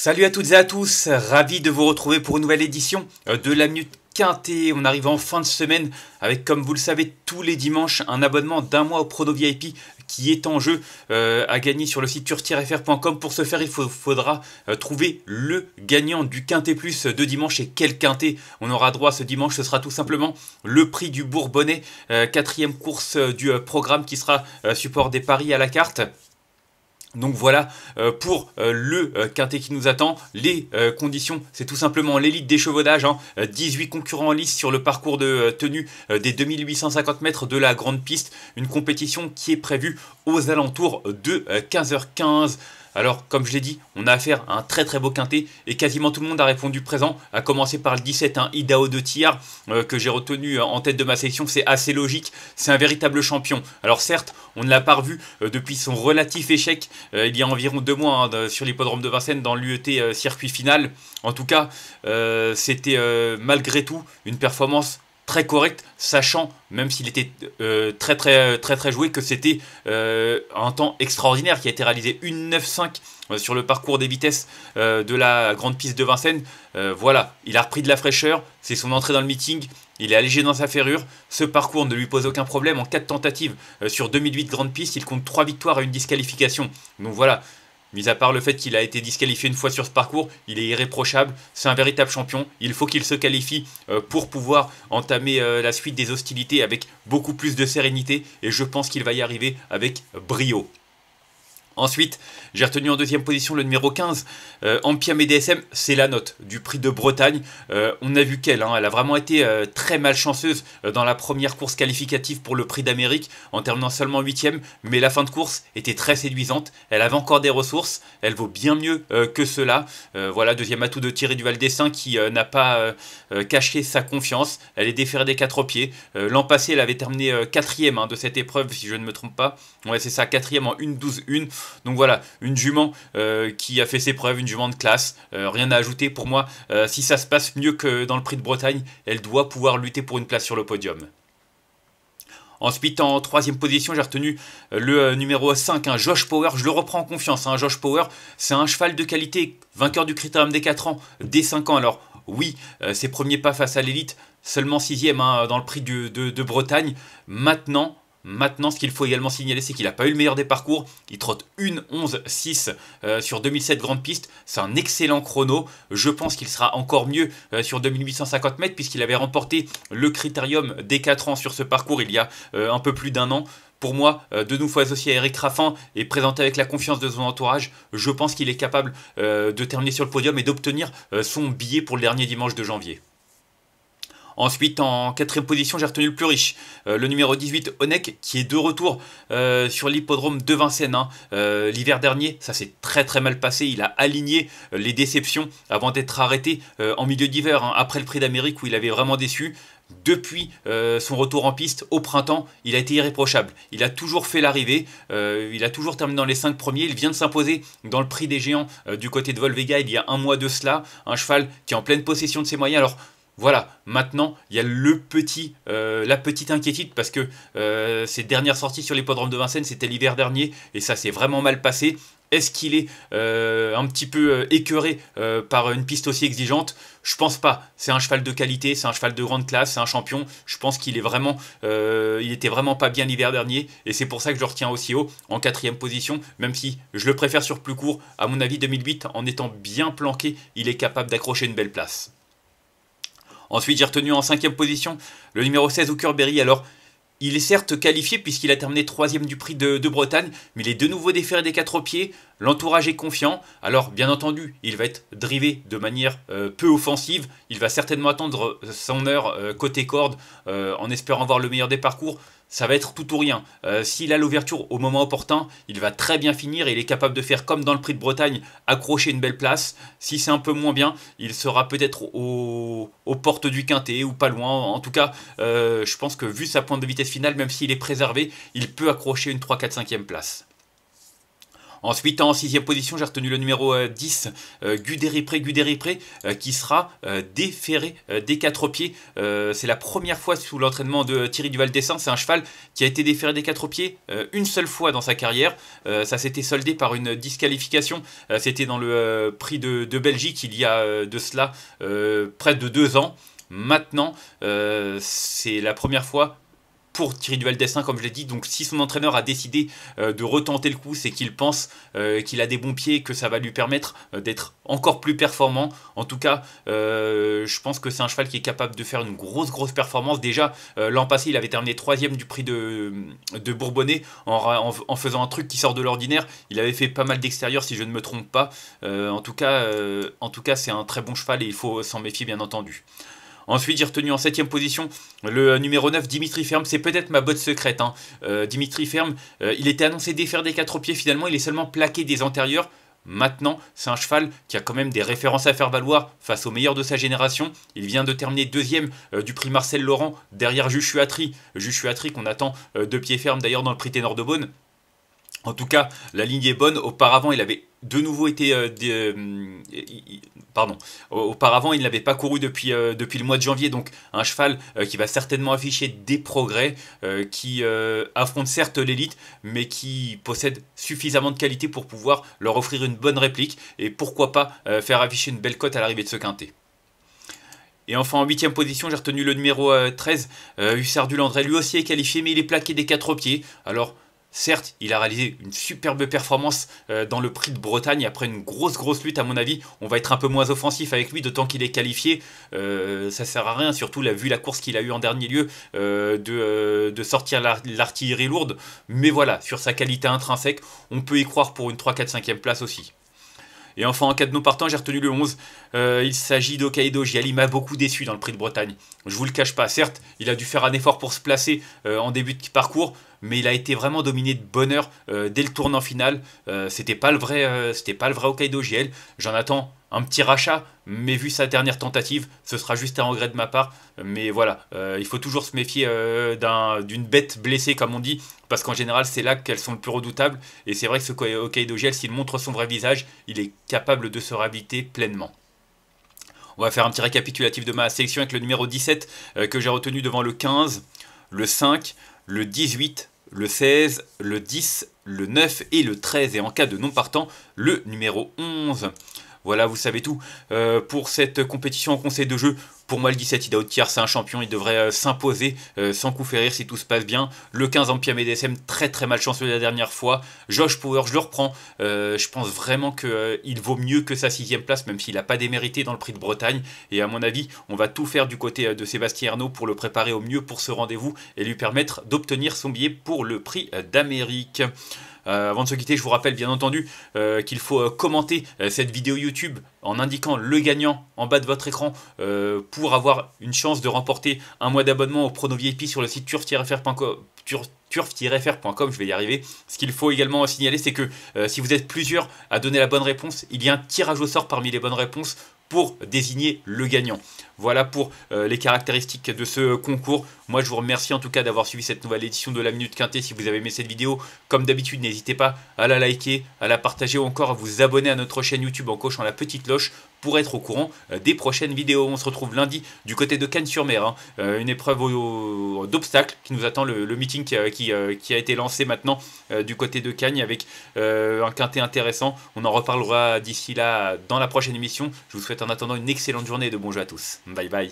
Salut à toutes et à tous, ravi de vous retrouver pour une nouvelle édition euh, de la Minute Quintée, On arrive en fin de semaine avec, comme vous le savez, tous les dimanches, un abonnement d'un mois au Prodo VIP qui est en jeu euh, à gagner sur le site turtier.fr.com. Pour ce faire, il faudra euh, trouver le gagnant du Quintet Plus de dimanche. Et quel Quintet on aura droit ce dimanche Ce sera tout simplement le prix du Bourbonnais, quatrième course du programme qui sera support des paris à la carte. Donc voilà euh, pour euh, le euh, quintet qui nous attend. Les conditions, c'est tout simplement l'élite des chevaudages. 18 hein. concurrents en lice sur le parcours de tenue des 2850 mètres de la grande piste. Une compétition qui est prévue aux alentours de 15h15. Alors, comme je l'ai dit, on a affaire à un très très beau quintet et quasiment tout le monde a répondu présent, à commencer par le 17, un Idao de Tiar euh, que j'ai retenu euh, en tête de ma section. C'est assez logique, c'est un véritable champion. Alors, certes, on ne l'a pas revu euh, depuis son relatif échec il y a environ deux mois hein, sur l'hippodrome de Vincennes dans l'UET circuit final. En tout cas, c'était malgré tout une performance très correct, sachant, même s'il était euh, très, très très très joué, que c'était euh, un temps extraordinaire qui a été réalisé 1-9-5 euh, sur le parcours des vitesses de la grande piste de Vincennes. voilà, il a repris de la fraîcheur, c'est son entrée dans le meeting, il est allégé dans sa ferrure, ce parcours ne lui pose aucun problème en 4 tentatives sur 2008 grande piste, il compte 3 victoires et une disqualification. Donc voilà, Mis à part le fait qu'il a été disqualifié une fois sur ce parcours, il est irréprochable, c'est un véritable champion, il faut qu'il se qualifie euh, pour pouvoir entamer euh, la suite des hostilités avec beaucoup plus de sérénité et je pense qu'il va y arriver avec brio. Ensuite, j'ai retenu en deuxième position le numéro 15, euh, Ampiam et DSM, c'est la note du prix de Bretagne. Euh, on a vu qu'elle, hein, elle a vraiment été euh, très malchanceuse euh, dans la première course qualificative pour le prix d'Amérique, en terminant seulement 8 huitième, mais la fin de course était très séduisante, elle avait encore des ressources, elle vaut bien mieux que cela. voilà, deuxième atout de Thierry Duval Dessin qui n'a pas caché sa confiance, elle est déférée des quatre pieds. L'an passé, elle avait terminé quatrième hein, de cette épreuve, si je ne me trompe pas. Ouais, c'est ça, quatrième en 1-12-1. Donc voilà, une jument euh, qui a fait ses preuves, une jument de classe, euh, rien à ajouter pour moi. Euh, si ça se passe mieux que dans le Prix de Bretagne, elle doit pouvoir lutter pour une place sur le podium. Ensuite, en troisième position, j'ai retenu le numéro 5, un hein, Josh Power. Je le reprends en confiance. un hein. Josh Power, c'est un cheval de qualité, vainqueur du Critérium des 4 ans, des 5 ans. Alors, oui, ses premiers pas face à l'élite, seulement sixième hein, dans le prix de Bretagne. Maintenant, Maintenant, ce qu'il faut également signaler, c'est qu'il n'a pas eu le meilleur des parcours. Il trotte 1-11-6 euh, sur 2007 grande piste. C'est un excellent chrono. Je pense qu'il sera encore mieux euh, sur 2850 mètres, puisqu'il avait remporté le critérium des 4 ans sur ce parcours il y a euh, un peu plus d'un an pour moi, de nouveau associé à Eric Raffin et présenté avec la confiance de son entourage, je pense qu'il est capable de terminer sur le podium et d'obtenir son billet pour le dernier dimanche de janvier. Ensuite, en quatrième position, j'ai retenu le plus riche, euh, le numéro 18, Onek, qui est de retour euh, sur l'hippodrome de Vincennes. Hein. Euh, l'hiver dernier, ça s'est très très mal passé. Il a aligné les déceptions avant d'être arrêté en milieu d'hiver, hein, après le Prix d'Amérique où il avait vraiment déçu. Depuis son retour en piste au printemps, il a été irréprochable. Il a toujours fait l'arrivée, il a toujours terminé dans les 5 premiers. Il vient de s'imposer dans le prix des géants du côté de Volvega il y a un mois de cela. Un cheval qui est en pleine possession de ses moyens. Alors, voilà, maintenant, il y a le petit, euh, la petite inquiétude parce que ses euh, dernières sorties sur l'hippodrome de Vincennes, c'était l'hiver dernier et ça s'est vraiment mal passé. Est-ce qu'il est, euh, un petit peu écœuré par une piste aussi exigeante Je pense pas. C'est un cheval de qualité, c'est un cheval de grande classe, c'est un champion. Je pense qu'il est vraiment, il était vraiment pas bien l'hiver dernier et c'est pour ça que je le retiens aussi haut en quatrième position, même si je le préfère sur plus court. À mon avis, 2008, en étant bien planqué, il est capable d'accrocher une belle place. Ensuite, j'ai retenu en cinquième position le numéro 16, Berry. Alors, il est certes qualifié puisqu'il a terminé troisième du prix de, Bretagne, mais il est de nouveau déféré des quatre pieds, l'entourage est confiant, alors bien entendu, il va être drivé de manière euh, peu offensive, il va certainement attendre euh, son heure euh, côté corde en espérant voir le meilleur des parcours, ça va être tout ou rien. Euh, s'il a l'ouverture au moment opportun, il va très bien finir et il est capable de faire comme dans le prix de Bretagne, accrocher une belle place. Si c'est un peu moins bien, il sera peut-être aux portes du quintet ou pas loin. En tout cas, euh, je pense que vu sa pointe de vitesse finale, même s'il est préservé, il peut accrocher une 3-4-5e place. Ensuite, en sixième position, j'ai retenu le numéro 10, euh, euh, Guderipré, Guderipré, euh, qui sera déféré des quatre pieds. c'est la première fois sous l'entraînement de Thierry Duval Dessin. C'est un cheval qui a été déféré des quatre pieds une seule fois dans sa carrière. ça s'était soldé par une disqualification. C'était dans le prix de, de, Belgique il y a de cela près de deux ans. Maintenant, c'est la première fois pour Thierry Duval Destin, comme je l'ai dit. Donc, si son entraîneur a décidé euh, de retenter le coup, c'est qu'il pense euh, qu'il a des bons pieds, que ça va lui permettre euh, d'être encore plus performant. En tout cas, je pense que c'est un cheval qui est capable de faire une grosse, grosse performance. Déjà, l'an passé, il avait terminé troisième du prix de, Bourbonnais en, faisant un truc qui sort de l'ordinaire. Il avait fait pas mal d'extérieur, si je ne me trompe pas. en tout cas, en tout cas, c'est un très bon cheval et il faut s'en méfier, bien entendu. Ensuite, j'ai retenu en 7 position le euh, numéro 9, Dimitri Ferme. C'est peut-être ma botte secrète. Hein. Euh, Dimitri Ferme, euh, il était annoncé défaire des quatre pieds. Finalement, il est seulement plaqué des antérieurs. Maintenant, c'est un cheval qui a quand même des références à faire valoir face aux meilleurs de sa génération. Il vient de terminer deuxième du prix Marcel Laurent derrière Juchuatri. Juchuatri qu'on attend de pied ferme d'ailleurs dans le prix Ténor de Beaune. En tout cas, la ligne est bonne. Auparavant, il avait de nouveau été. Euh, euh, pardon. Auparavant, il n'avait pas couru depuis, euh, depuis le mois de janvier, donc un cheval qui va certainement afficher des progrès, qui affronte certes l'élite, mais qui possède suffisamment de qualité pour pouvoir leur offrir une bonne réplique et pourquoi pas faire afficher une belle cote à l'arrivée de ce quintet. Et enfin en huitième position, j'ai retenu le numéro 13, Hussard du Lui aussi est qualifié, mais il est plaqué des quatre pieds. Alors Certes, il a réalisé une superbe performance euh, dans le prix de Bretagne après une grosse grosse lutte à mon avis. On va être un peu moins offensif avec lui, d'autant qu'il est qualifié. ça euh, ça sert à rien, surtout vu la course qu'il a eue en dernier lieu, euh, de, sortir l'artillerie lourde. Mais voilà, sur sa qualité intrinsèque, on peut y croire pour une 3-4-5e place aussi. Et enfin, en cas de non partant, j'ai retenu le 11. il s'agit d'Okaido Il m'a beaucoup déçu dans le prix de Bretagne. Je vous le cache pas, certes, il a dû faire un effort pour se placer en début de parcours, mais il a été vraiment dominé de bonheur euh, dès le tournant final. Euh, c'était pas le vrai, euh, c'était pas le vrai Hokkaido JL. J'en attends un petit rachat, mais vu sa dernière tentative, ce sera juste un regret de ma part. Mais voilà, il faut toujours se méfier d'une bête blessée, comme on dit, parce qu'en général, c'est là qu'elles sont le plus redoutables. Et c'est vrai que ce Hokkaido JL, s'il montre son vrai visage, il est capable de se réhabiliter pleinement. On va faire un petit récapitulatif de ma sélection avec le numéro 17 que j'ai retenu devant le 15, le 5, le 18, le 16, le 10, le 9 et le 13. Et en cas de non partant, le numéro 11. Voilà, vous savez tout. Euh, pour cette compétition en conseil de jeu, pour moi, le 17, il a tiers, c'est un champion, il devrait euh, s'imposer euh, sans coup férir si tout se passe bien. Le 15, en et DSM, très très malchanceux la dernière fois. Josh Power, je le reprends. Euh, je pense vraiment qu'il vaut mieux que sa sixième place, même s'il n'a pas démérité dans le prix de Bretagne. Et à mon avis, on va tout faire du côté de Sébastien Arnaud pour le préparer au mieux pour ce rendez-vous et lui permettre d'obtenir son billet pour le prix d'Amérique. Euh, avant de se quitter, je vous rappelle bien entendu euh, qu'il faut euh, commenter cette vidéo YouTube en indiquant le gagnant en bas de votre écran pour avoir une chance de remporter un mois d'abonnement au Prono VIP sur le site turf-fr.com turf je vais y arriver. Ce qu'il faut également signaler, c'est que si vous êtes plusieurs à donner la bonne réponse, il y a un tirage au sort parmi les bonnes réponses pour désigner le gagnant. Voilà pour euh, les caractéristiques de ce concours. Moi, je vous remercie en tout cas d'avoir suivi cette nouvelle édition de la Minute Quintée. Si vous avez aimé cette vidéo, comme d'habitude, n'hésitez pas à la liker, à la partager ou encore à vous abonner à notre chaîne YouTube en cochant la petite cloche pour être au courant euh, des prochaines vidéos. On se retrouve lundi du côté de Cannes-sur-Mer, hein. euh, une épreuve d'obstacles qui nous attend, le, meeting euh, qui, a été lancé maintenant du côté de Cagnes avec un quintet intéressant. On en reparlera d'ici là dans la prochaine émission. Je vous souhaite en attendant une excellente journée et de bons jeux à tous. Bye bye.